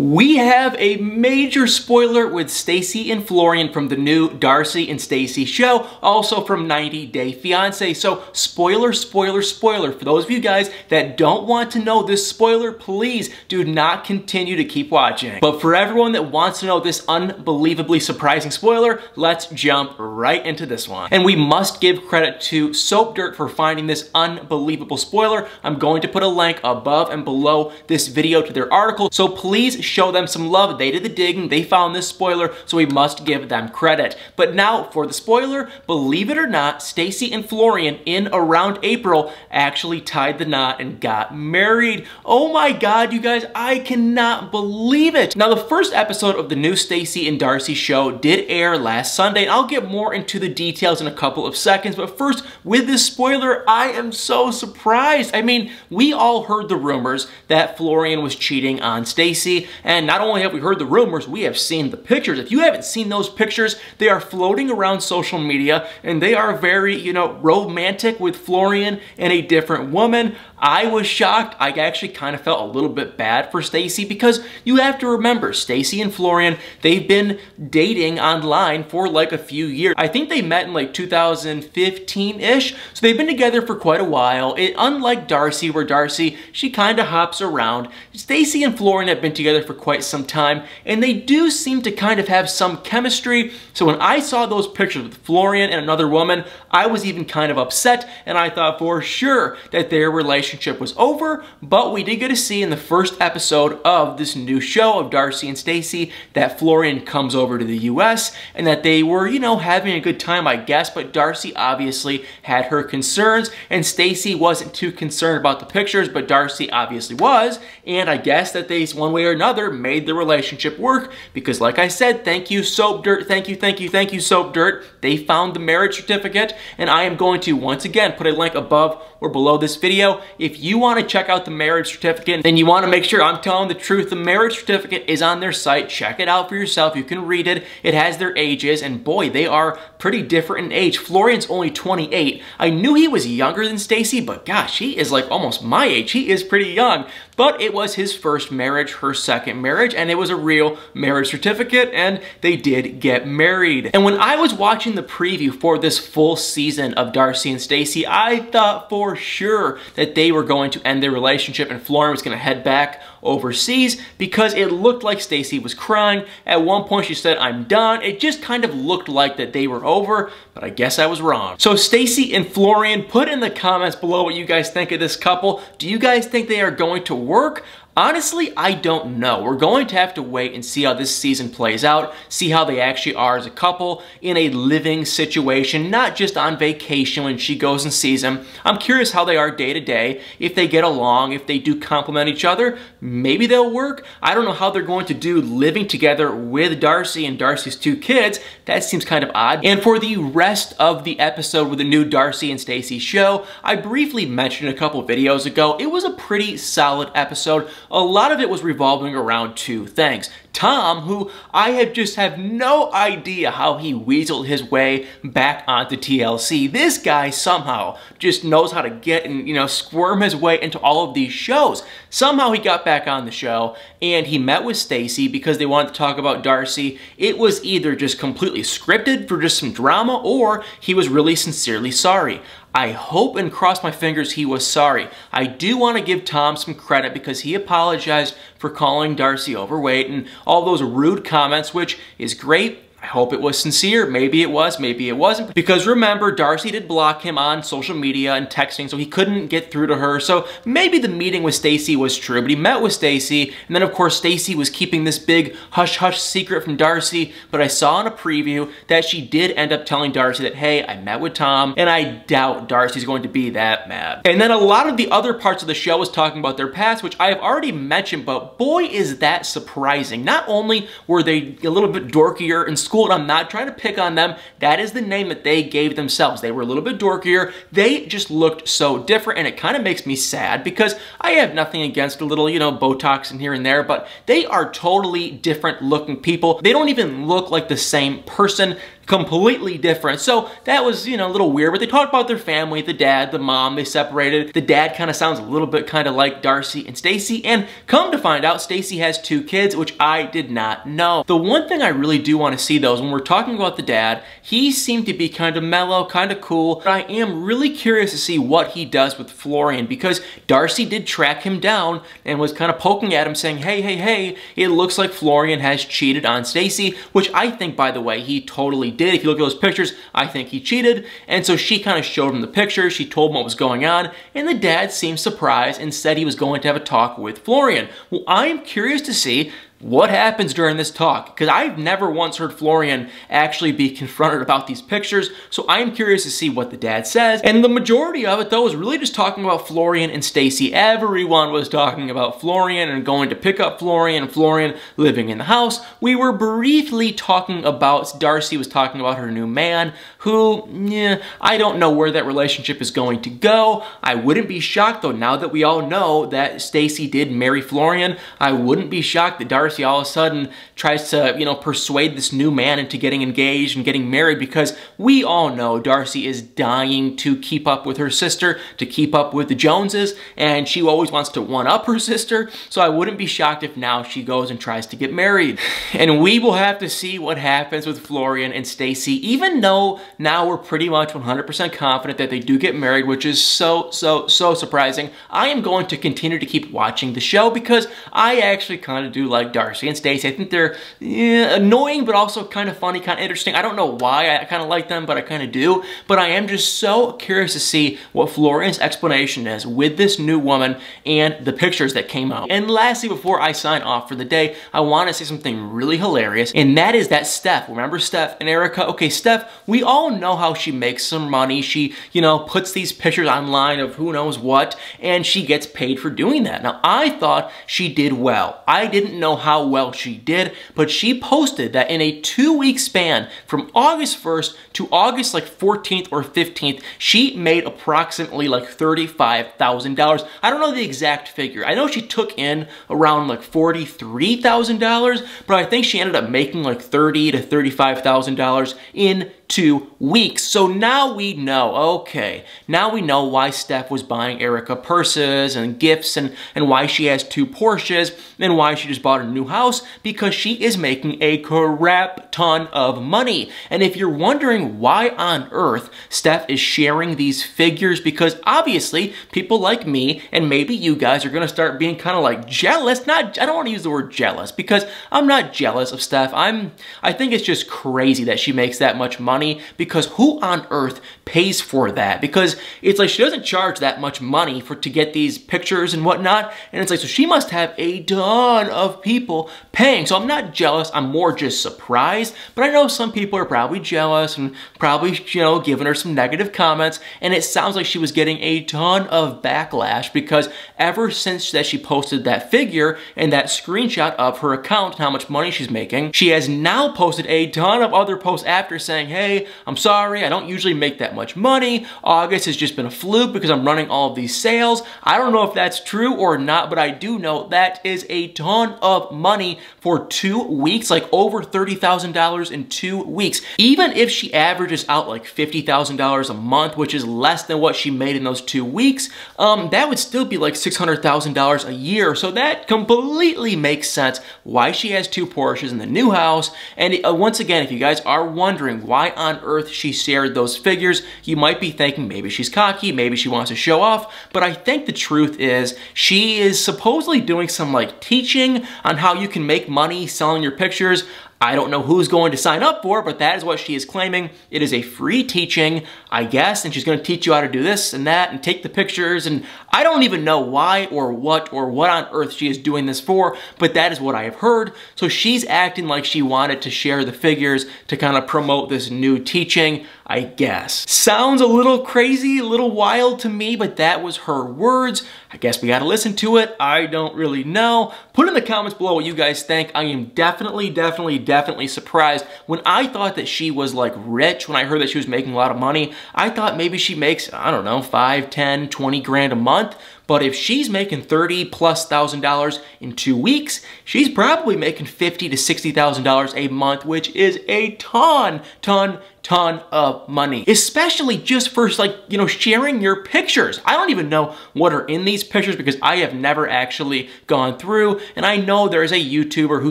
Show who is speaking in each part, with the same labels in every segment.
Speaker 1: We have a major spoiler with Stacy and Florian from the new Darcy and Stacy show, also from 90 Day Fiancé. So spoiler, spoiler, spoiler. For those of you guys that don't want to know this spoiler, please do not continue to keep watching. But for everyone that wants to know this unbelievably surprising spoiler, let's jump right into this one. And we must give credit to Soap Dirt for finding this unbelievable spoiler. I'm going to put a link above and below this video to their article, so please show them some love. They did the digging, they found this spoiler, so we must give them credit. But now for the spoiler, believe it or not, Stacy and Florian in around April actually tied the knot and got married. Oh my god, you guys, I cannot believe it. Now the first episode of the new Stacy and Darcy show did air last Sunday, and I'll get more into the details in a couple of seconds, but first, with this spoiler, I am so surprised. I mean, we all heard the rumors that Florian was cheating on Stacy. And not only have we heard the rumors, we have seen the pictures. If you haven't seen those pictures, they are floating around social media and they are very, you know, romantic with Florian and a different woman. I was shocked. I actually kind of felt a little bit bad for Stacy because you have to remember Stacy and Florian, they've been dating online for like a few years. I think they met in like 2015-ish. So they've been together for quite a while. It, unlike Darcy, where Darcy, she kind of hops around, Stacy and Florian have been together for quite some time and they do seem to kind of have some chemistry. So when I saw those pictures with Florian and another woman, I was even kind of upset and I thought for sure that their relationship relationship was over, but we did get to see in the first episode of this new show of Darcy and Stacy that Florian comes over to the US and that they were, you know, having a good time, I guess, but Darcy obviously had her concerns and Stacy wasn't too concerned about the pictures, but Darcy obviously was, and I guess that they, one way or another, made the relationship work because like I said, thank you Soap Dirt, thank you, thank you, thank you Soap Dirt. They found the marriage certificate and I am going to once again put a link above or below this video if you wanna check out the marriage certificate, then you wanna make sure I'm telling the truth. The marriage certificate is on their site. Check it out for yourself. You can read it. It has their ages and boy, they are pretty different in age. Florian's only 28. I knew he was younger than Stacy, but gosh, he is like almost my age. He is pretty young. But it was his first marriage, her second marriage, and it was a real marriage certificate, and they did get married. And when I was watching the preview for this full season of Darcy and Stacy, I thought for sure that they were going to end their relationship and Florian was going to head back overseas because it looked like Stacy was crying. At one point she said, I'm done. It just kind of looked like that they were over, but I guess I was wrong. So Stacy and Florian, put in the comments below what you guys think of this couple. Do you guys think they are going to work Honestly, I don't know. We're going to have to wait and see how this season plays out, see how they actually are as a couple in a living situation, not just on vacation when she goes and sees him. I'm curious how they are day to day, if they get along, if they do complement each other, maybe they'll work. I don't know how they're going to do living together with Darcy and Darcy's two kids. That seems kind of odd. And for the rest of the episode with the new Darcy and Stacy show, I briefly mentioned a couple videos ago, it was a pretty solid episode a lot of it was revolving around two things. Tom, who I have just have no idea how he weaseled his way back onto TLC. This guy somehow just knows how to get and, you know, squirm his way into all of these shows. Somehow he got back on the show and he met with Stacy because they wanted to talk about Darcy. It was either just completely scripted for just some drama or he was really sincerely sorry. I hope and cross my fingers he was sorry. I do want to give Tom some credit because he apologized for calling Darcy overweight and all those rude comments, which is great I hope it was sincere. Maybe it was, maybe it wasn't. Because remember, Darcy did block him on social media and texting, so he couldn't get through to her. So maybe the meeting with Stacy was true, but he met with Stacy, and then of course Stacy was keeping this big hush-hush secret from Darcy, but I saw in a preview that she did end up telling Darcy that, hey, I met with Tom, and I doubt Darcy's going to be that mad. And then a lot of the other parts of the show was talking about their past, which I have already mentioned, but boy is that surprising. Not only were they a little bit dorkier and school, and I'm not trying to pick on them. That is the name that they gave themselves. They were a little bit dorkier. They just looked so different, and it kind of makes me sad because I have nothing against a little, you know, Botox in here and there, but they are totally different looking people. They don't even look like the same person completely different. So that was, you know, a little weird, but they talked about their family, the dad, the mom, they separated. The dad kind of sounds a little bit kind of like Darcy and Stacy, and come to find out, Stacy has two kids, which I did not know. The one thing I really do want to see though is when we're talking about the dad, he seemed to be kind of mellow, kind of cool. I am really curious to see what he does with Florian because Darcy did track him down and was kind of poking at him saying, hey, hey, hey, it looks like Florian has cheated on Stacy, which I think, by the way, he totally did. If you look at those pictures, I think he cheated. And so she kind of showed him the pictures. She told him what was going on. And the dad seemed surprised and said he was going to have a talk with Florian. Well, I'm curious to see what happens during this talk? Because I've never once heard Florian actually be confronted about these pictures, so I'm curious to see what the dad says. And the majority of it, though, is really just talking about Florian and Stacy. Everyone was talking about Florian and going to pick up Florian, and Florian living in the house. We were briefly talking about, Darcy was talking about her new man, who, yeah, I don't know where that relationship is going to go. I wouldn't be shocked, though, now that we all know that Stacy did marry Florian, I wouldn't be shocked that Darcy Darcy all of a sudden tries to, you know, persuade this new man into getting engaged and getting married because we all know Darcy is dying to keep up with her sister, to keep up with the Joneses, and she always wants to one up her sister. So I wouldn't be shocked if now she goes and tries to get married. And we will have to see what happens with Florian and Stacy, even though now we're pretty much 100% confident that they do get married, which is so, so, so surprising. I am going to continue to keep watching the show because I actually kind of do like Darcy and I think they're eh, annoying, but also kind of funny, kind of interesting. I don't know why I kind of like them, but I kind of do. But I am just so curious to see what Florian's explanation is with this new woman and the pictures that came out. And lastly, before I sign off for the day, I want to say something really hilarious, and that is that Steph. Remember Steph and Erica? Okay, Steph, we all know how she makes some money. She, you know, puts these pictures online of who knows what, and she gets paid for doing that. Now, I thought she did well. I didn't know how how well she did, but she posted that in a two-week span from August 1st to August like 14th or 15th, she made approximately like $35,000. I don't know the exact figure. I know she took in around like $43,000, but I think she ended up making like $30 to $35,000 in two weeks. So now we know, okay, now we know why Steph was buying Erica purses and gifts and, and why she has two Porsches and why she just bought a new house because she is making a crap ton of money. And if you're wondering why on earth Steph is sharing these figures because obviously people like me and maybe you guys are gonna start being kind of like jealous, not, I don't wanna use the word jealous because I'm not jealous of Steph. I'm, I think it's just crazy that she makes that much money money because who on earth pays for that? Because it's like she doesn't charge that much money for to get these pictures and whatnot. And it's like, so she must have a ton of people paying. So I'm not jealous. I'm more just surprised. But I know some people are probably jealous and probably, you know, giving her some negative comments. And it sounds like she was getting a ton of backlash because ever since that she posted that figure and that screenshot of her account and how much money she's making, she has now posted a ton of other posts after saying, hey, I'm sorry, I don't usually make that much money. August has just been a fluke because I'm running all of these sales. I don't know if that's true or not, but I do know that is a ton of money for two weeks, like over $30,000 in two weeks. Even if she averages out like $50,000 a month, which is less than what she made in those two weeks, um, that would still be like $600,000 a year. So that completely makes sense why she has two Porsches in the new house. And uh, once again, if you guys are wondering why on earth she shared those figures? You might be thinking maybe she's cocky, maybe she wants to show off, but I think the truth is she is supposedly doing some like teaching on how you can make money selling your pictures. I don't know who's going to sign up for but that is what she is claiming. It is a free teaching, I guess, and she's gonna teach you how to do this and that and take the pictures, and I don't even know why or what or what on earth she is doing this for, but that is what I have heard. So she's acting like she wanted to share the figures to kind of promote this new teaching. I guess. Sounds a little crazy, a little wild to me, but that was her words. I guess we gotta listen to it. I don't really know. Put in the comments below what you guys think. I am definitely, definitely, definitely surprised. When I thought that she was like rich, when I heard that she was making a lot of money, I thought maybe she makes, I don't know, 5, 10, 20 grand a month. But if she's making 30 plus thousand dollars in two weeks, she's probably making 50 to $60,000 a month, which is a ton, ton, ton of money, especially just for like, you know, sharing your pictures. I don't even know what are in these pictures because I have never actually gone through. And I know there's a YouTuber who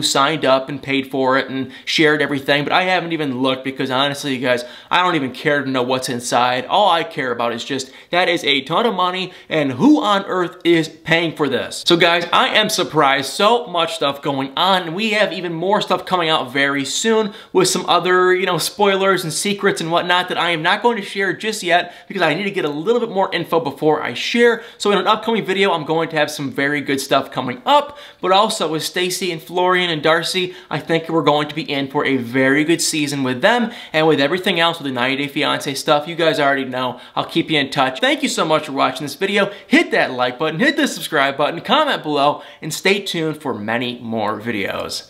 Speaker 1: signed up and paid for it and shared everything, but I haven't even looked because honestly, you guys, I don't even care to know what's inside. All I care about is just that is a ton of money and who on earth is paying for this. So guys, I am surprised. So much stuff going on. We have even more stuff coming out very soon with some other, you know, spoilers and secrets secrets and whatnot that I am not going to share just yet because I need to get a little bit more info before I share. So in an upcoming video, I'm going to have some very good stuff coming up, but also with Stacy and Florian and Darcy, I think we're going to be in for a very good season with them and with everything else with the 90 Day Fiance stuff. You guys already know. I'll keep you in touch. Thank you so much for watching this video. Hit that like button, hit the subscribe button, comment below, and stay tuned for many more videos.